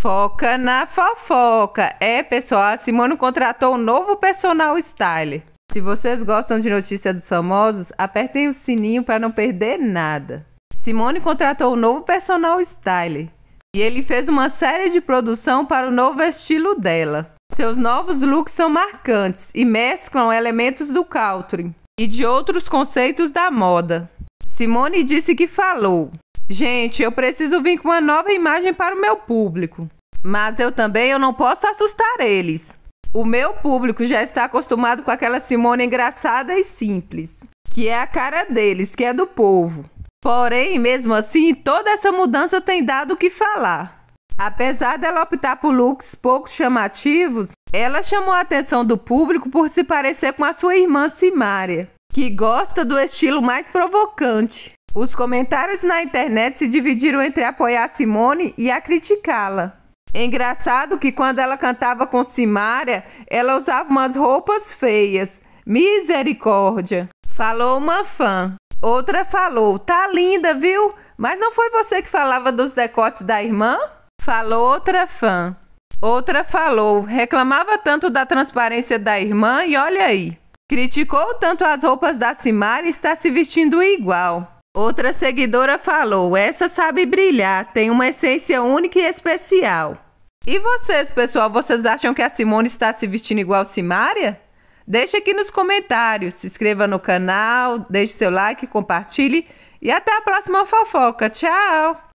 Foca na fofoca. É, pessoal, a Simone contratou um novo personal style. Se vocês gostam de notícias dos famosos, apertem o sininho para não perder nada. Simone contratou um novo personal style e ele fez uma série de produção para o novo estilo dela. Seus novos looks são marcantes e mesclam elementos do country e de outros conceitos da moda. Simone disse que falou: Gente, eu preciso vir com uma nova imagem para o meu público. Mas eu também eu não posso assustar eles. O meu público já está acostumado com aquela Simone engraçada e simples, que é a cara deles, que é do povo. Porém, mesmo assim, toda essa mudança tem dado o que falar. Apesar dela optar por looks pouco chamativos, ela chamou a atenção do público por se parecer com a sua irmã Simária, que gosta do estilo mais provocante. Os comentários na internet se dividiram entre apoiar Simone e a criticá-la. Engraçado que quando ela cantava com Simária, ela usava umas roupas feias. Misericórdia! Falou uma fã. Outra falou: tá linda, viu? Mas não foi você que falava dos decotes da irmã? Falou outra fã. Outra falou: reclamava tanto da transparência da irmã e olha aí. Criticou tanto as roupas da Simária e está se vestindo igual. Outra seguidora falou: essa sabe brilhar, tem uma essência única e especial. E vocês, pessoal, vocês acham que a Simone está se vestindo igual Simária? Deixe aqui nos comentários, se inscreva no canal, deixe seu like, compartilhe e até a próxima fofoca. Tchau!